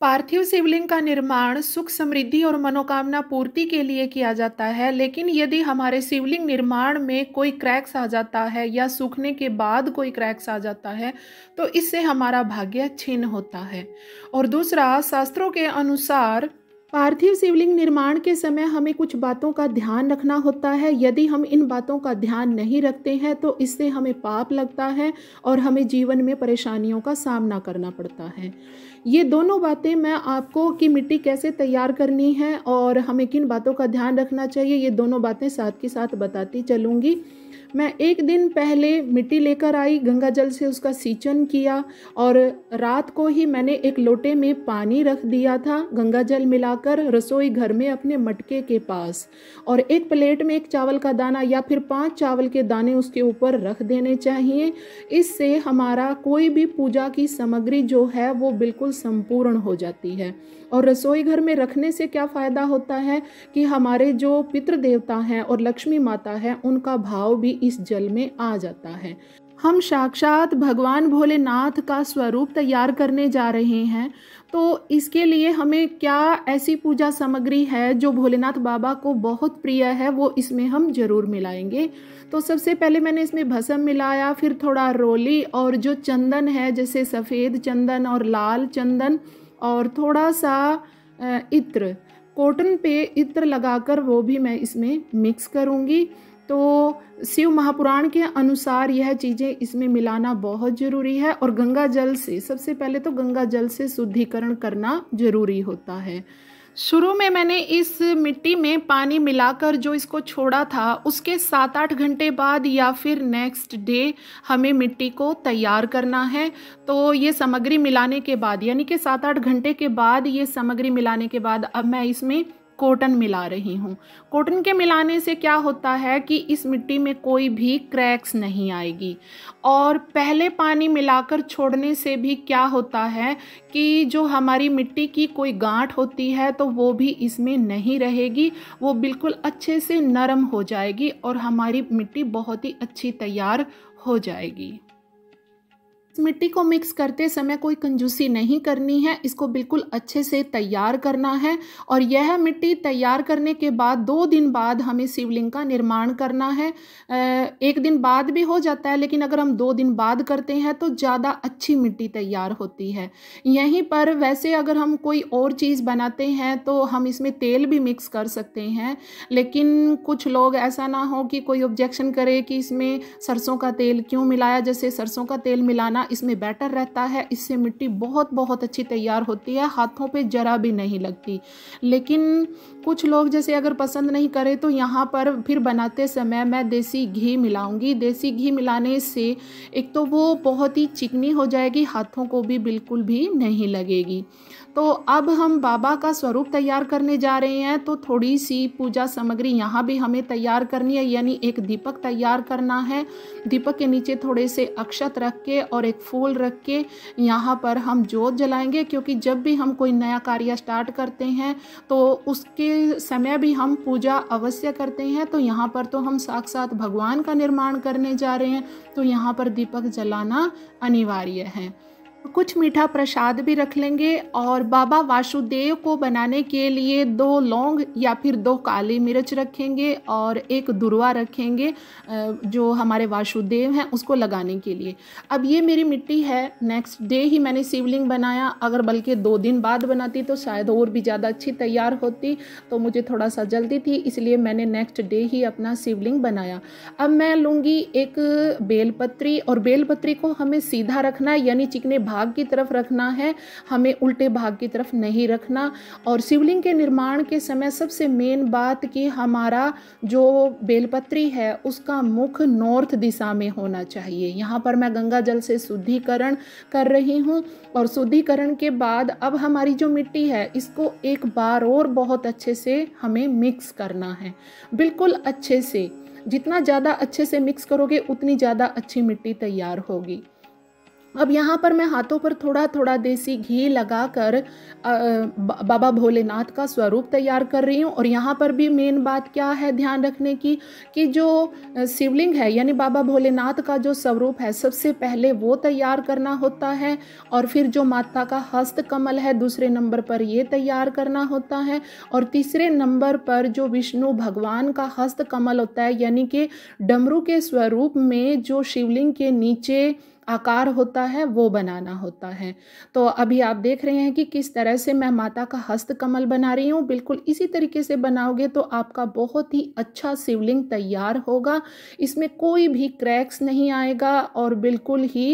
पार्थिव शिवलिंग का निर्माण सुख समृद्धि और मनोकामना पूर्ति के लिए किया जाता है लेकिन यदि हमारे शिवलिंग निर्माण में कोई क्रैक्स आ जाता है या सूखने के बाद कोई क्रैक्स आ जाता है तो इससे हमारा भाग्य छिन्न होता है और दूसरा शास्त्रों के अनुसार पार्थिव शिवलिंग निर्माण के समय हमें कुछ बातों का ध्यान रखना होता है यदि हम इन बातों का ध्यान नहीं रखते हैं तो इससे हमें पाप लगता है और हमें जीवन में परेशानियों का सामना करना पड़ता है ये दोनों बातें मैं आपको कि मिट्टी कैसे तैयार करनी है और हमें किन बातों का ध्यान रखना चाहिए ये दोनों बातें साथ के साथ बताती चलूँगी मैं एक दिन पहले मिट्टी लेकर आई गंगा जल से उसका सींचन किया और रात को ही मैंने एक लोटे में पानी रख दिया था गंगा जल मिलाकर रसोई घर में अपने मटके के पास और एक प्लेट में एक चावल का दाना या फिर पांच चावल के दाने उसके ऊपर रख देने चाहिए इससे हमारा कोई भी पूजा की सामग्री जो है वो बिल्कुल बिल्कुल संपूर्ण हो जाती है और रसोई घर में रखने से क्या फ़ायदा होता है कि हमारे जो पितृ देवता हैं और लक्ष्मी माता है उनका भाव भी इस जल में आ जाता है हम साक्षात भगवान भोलेनाथ का स्वरूप तैयार करने जा रहे हैं तो इसके लिए हमें क्या ऐसी पूजा सामग्री है जो भोलेनाथ बाबा को बहुत प्रिय है वो इसमें हम ज़रूर मिलाएंगे तो सबसे पहले मैंने इसमें भसम मिलाया फिर थोड़ा रोली और जो चंदन है जैसे सफ़ेद चंदन और लाल चंदन और थोड़ा सा इत्र कॉटन पे इत्र लगाकर वो भी मैं इसमें मिक्स करूँगी तो शिव महापुराण के अनुसार यह चीज़ें इसमें मिलाना बहुत ज़रूरी है और गंगा जल से सबसे पहले तो गंगा जल से शुद्धिकरण करना ज़रूरी होता है शुरू में मैंने इस मिट्टी में पानी मिलाकर जो इसको छोड़ा था उसके सात आठ घंटे बाद या फिर नेक्स्ट डे हमें मिट्टी को तैयार करना है तो ये सामग्री मिलाने के बाद यानी कि सात आठ घंटे के बाद ये सामग्री मिलाने के बाद अब मैं इसमें कॉटन मिला रही हूँ कॉटन के मिलाने से क्या होता है कि इस मिट्टी में कोई भी क्रैक्स नहीं आएगी और पहले पानी मिलाकर छोड़ने से भी क्या होता है कि जो हमारी मिट्टी की कोई गांठ होती है तो वो भी इसमें नहीं रहेगी वो बिल्कुल अच्छे से नरम हो जाएगी और हमारी मिट्टी बहुत ही अच्छी तैयार हो जाएगी मिट्टी को मिक्स करते समय कोई कंजूसी नहीं करनी है इसको बिल्कुल अच्छे से तैयार करना है और यह मिट्टी तैयार करने के बाद दो दिन बाद हमें शिवलिंग का निर्माण करना है एक दिन बाद भी हो जाता है लेकिन अगर हम दो दिन बाद करते हैं तो ज़्यादा अच्छी मिट्टी तैयार होती है यहीं पर वैसे अगर हम कोई और चीज़ बनाते हैं तो हम इसमें तेल भी मिक्स कर सकते हैं लेकिन कुछ लोग ऐसा ना हो कि कोई ऑब्जेक्शन करे कि इसमें सरसों का तेल क्यों मिलाया जैसे सरसों का तेल मिलाना खाना इसमें बेटर रहता है इससे मिट्टी बहुत बहुत अच्छी तैयार होती है हाथों पे जरा भी नहीं लगती लेकिन कुछ लोग जैसे अगर पसंद नहीं करें तो यहाँ पर फिर बनाते समय मैं देसी घी मिलाऊंगी देसी घी मिलाने से एक तो वो बहुत ही चिकनी हो जाएगी हाथों को भी बिल्कुल भी नहीं लगेगी तो अब हम बाबा का स्वरूप तैयार करने जा रहे हैं तो थोड़ी सी पूजा सामग्री यहाँ भी हमें तैयार करनी है यानी एक दीपक तैयार करना है दीपक के नीचे थोड़े से अक्षत रख के और एक फूल रख के यहाँ पर हम जोत जलाएंगे क्योंकि जब भी हम कोई नया कार्य स्टार्ट करते हैं तो उसके समय भी हम पूजा अवश्य करते हैं तो यहाँ पर तो हम साक्षात भगवान का निर्माण करने जा रहे हैं तो यहाँ पर दीपक जलाना अनिवार्य है कुछ मीठा प्रसाद भी रख लेंगे और बाबा वासुदेव को बनाने के लिए दो लौंग या फिर दो काली मिर्च रखेंगे और एक दुर्वा रखेंगे जो हमारे वासुदेव हैं उसको लगाने के लिए अब ये मेरी मिट्टी है नेक्स्ट डे ही मैंने शिवलिंग बनाया अगर बल्कि दो दिन बाद बनाती तो शायद और भी ज़्यादा अच्छी तैयार होती तो मुझे थोड़ा सा जल्दी थी इसलिए मैंने नेक्स्ट डे ही अपना शिवलिंग बनाया अब मैं लूँगी एक बेलपत्री और बेलपत्री को हमें सीधा रखना यानी चिकने भाग की तरफ रखना है हमें उल्टे भाग की तरफ नहीं रखना और शिवलिंग के निर्माण के समय सबसे मेन बात कि हमारा जो बेलपत्री है उसका मुख नॉर्थ दिशा में होना चाहिए यहाँ पर मैं गंगा जल से शुद्धिकरण कर रही हूँ और शुद्धिकरण के बाद अब हमारी जो मिट्टी है इसको एक बार और बहुत अच्छे से हमें मिक्स करना है बिल्कुल अच्छे से जितना ज़्यादा अच्छे से मिक्स करोगे उतनी ज़्यादा अच्छी मिट्टी तैयार होगी अब यहाँ पर मैं हाथों पर थोड़ा थोड़ा देसी घी लगाकर बाबा भोलेनाथ का स्वरूप तैयार कर रही हूँ और यहाँ पर भी मेन बात क्या है ध्यान रखने की कि जो शिवलिंग है यानी बाबा भोलेनाथ का जो स्वरूप है सबसे पहले वो तैयार करना होता है और फिर जो माता का हस्त कमल है दूसरे नंबर पर ये तैयार करना होता है और तीसरे नंबर पर जो विष्णु भगवान का हस्त कमल होता है यानी कि डमरू के स्वरूप में जो शिवलिंग के नीचे आकार होता है वो बनाना होता है तो अभी आप देख रहे हैं कि किस तरह से मैं माता का हस्त कमल बना रही हूँ बिल्कुल इसी तरीके से बनाओगे तो आपका बहुत ही अच्छा शिवलिंग तैयार होगा इसमें कोई भी क्रैक्स नहीं आएगा और बिल्कुल ही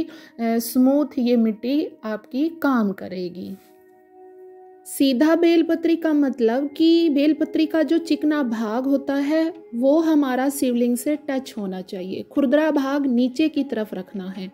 स्मूथ ये मिट्टी आपकी काम करेगी सीधा बेलपत्री का मतलब कि बेलपत्री का जो चिकना भाग होता है वो हमारा शिवलिंग से टच होना चाहिए खुरदरा भाग नीचे की तरफ रखना है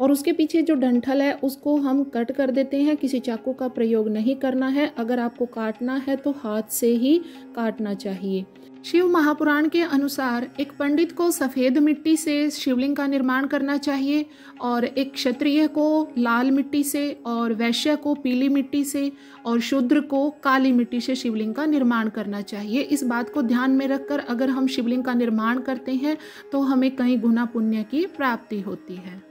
और उसके पीछे जो डंठल है उसको हम कट कर देते हैं किसी चाकू का प्रयोग नहीं करना है अगर आपको काटना है तो हाथ से ही काटना चाहिए शिव महापुराण के अनुसार एक पंडित को सफ़ेद मिट्टी से शिवलिंग का निर्माण करना चाहिए और एक क्षत्रिय को लाल मिट्टी से और वैश्य को पीली मिट्टी से और शूद्र को काली मिट्टी से शिवलिंग का निर्माण करना चाहिए इस बात को ध्यान में रखकर अगर हम शिवलिंग का निर्माण करते हैं तो हमें कई गुना पुण्य की प्राप्ति होती है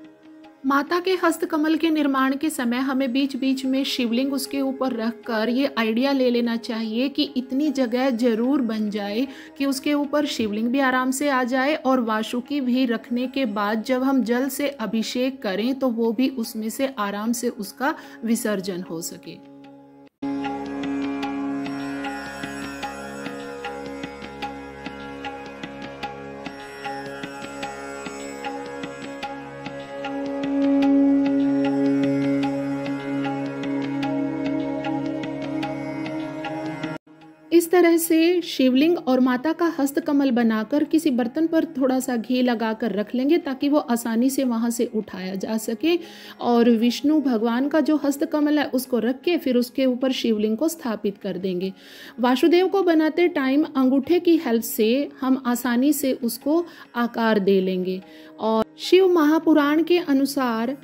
माता के हस्तकमल के निर्माण के समय हमें बीच बीच में शिवलिंग उसके ऊपर रख कर ये आइडिया ले लेना चाहिए कि इतनी जगह ज़रूर बन जाए कि उसके ऊपर शिवलिंग भी आराम से आ जाए और वाशुकी भी रखने के बाद जब हम जल से अभिषेक करें तो वो भी उसमें से आराम से उसका विसर्जन हो सके इस तरह से शिवलिंग और माता का हस्तकमल बनाकर किसी बर्तन पर थोड़ा सा घी लगाकर रख लेंगे ताकि वो आसानी से वहाँ से उठाया जा सके और विष्णु भगवान का जो हस्तकमल है उसको रख के फिर उसके ऊपर शिवलिंग को स्थापित कर देंगे वासुदेव को बनाते टाइम अंगूठे की हेल्प से हम आसानी से उसको आकार दे लेंगे और शिव महापुराण के अनुसार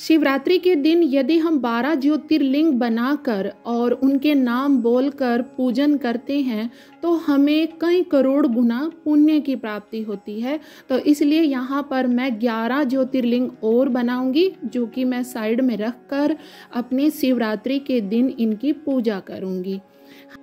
शिवरात्रि के दिन यदि हम बारह ज्योतिर्लिंग बनाकर और उनके नाम बोलकर पूजन करते हैं तो हमें कई करोड़ गुना पुण्य की प्राप्ति होती है तो इसलिए यहाँ पर मैं ग्यारह ज्योतिर्लिंग और बनाऊंगी जो कि मैं साइड में रख कर शिवरात्रि के दिन इनकी पूजा करूँगी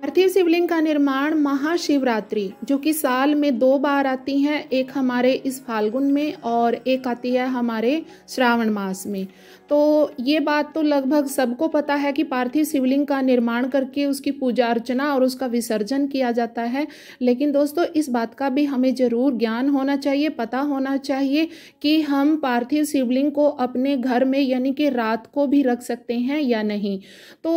पार्थिव शिवलिंग का निर्माण महाशिवरात्रि जो कि साल में दो बार आती है एक हमारे इस फाल्गुन में और एक आती है हमारे श्रावण मास में तो ये बात तो लगभग सबको पता है कि पार्थिव शिवलिंग का निर्माण करके उसकी पूजा अर्चना और उसका विसर्जन किया जाता है लेकिन दोस्तों इस बात का भी हमें ज़रूर ज्ञान होना चाहिए पता होना चाहिए कि हम पार्थिव शिवलिंग को अपने घर में यानी कि रात को भी रख सकते हैं या नहीं तो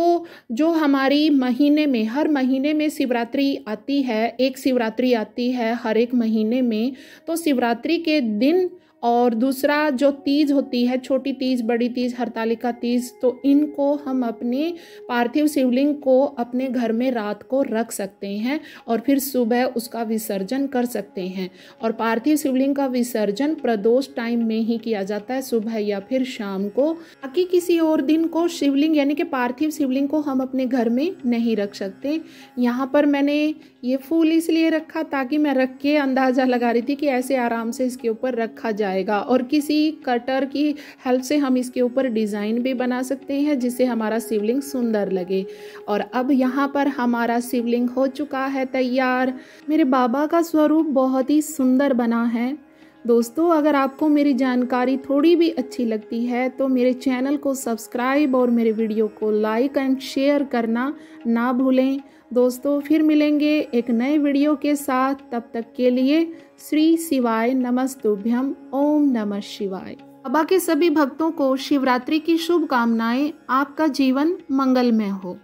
जो हमारी महीने में हर हर महीने में शिवरात्रि आती है एक शिवरात्रि आती है हर एक महीने में तो शिवरात्रि के दिन और दूसरा जो तीज होती है छोटी तीज बड़ी तीज हरतालिका तीज तो इनको हम अपने पार्थिव शिवलिंग को अपने घर में रात को रख सकते हैं और फिर सुबह उसका विसर्जन कर सकते हैं और पार्थिव शिवलिंग का विसर्जन प्रदोष टाइम में ही किया जाता है सुबह या फिर शाम को ताकि किसी और दिन को शिवलिंग यानी कि पार्थिव शिवलिंग को हम अपने घर में नहीं रख सकते यहाँ पर मैंने ये फूल इसलिए रखा ताकि मैं रख के अंदाज़ा लगा रही थी कि ऐसे आराम से इसके ऊपर रखा जाए जाएगा और किसी कटर की हेल्प से हम इसके ऊपर डिज़ाइन भी बना सकते हैं जिससे हमारा शिवलिंग सुंदर लगे और अब यहाँ पर हमारा शिवलिंग हो चुका है तैयार मेरे बाबा का स्वरूप बहुत ही सुंदर बना है दोस्तों अगर आपको मेरी जानकारी थोड़ी भी अच्छी लगती है तो मेरे चैनल को सब्सक्राइब और मेरे वीडियो को लाइक एंड शेयर करना ना भूलें दोस्तों फिर मिलेंगे एक नए वीडियो के साथ तब तक के लिए श्री शिवाय नमस्तुभ्यम ओम नमः शिवाय बाबा के सभी भक्तों को शिवरात्रि की शुभकामनाएं आपका जीवन मंगलमय हो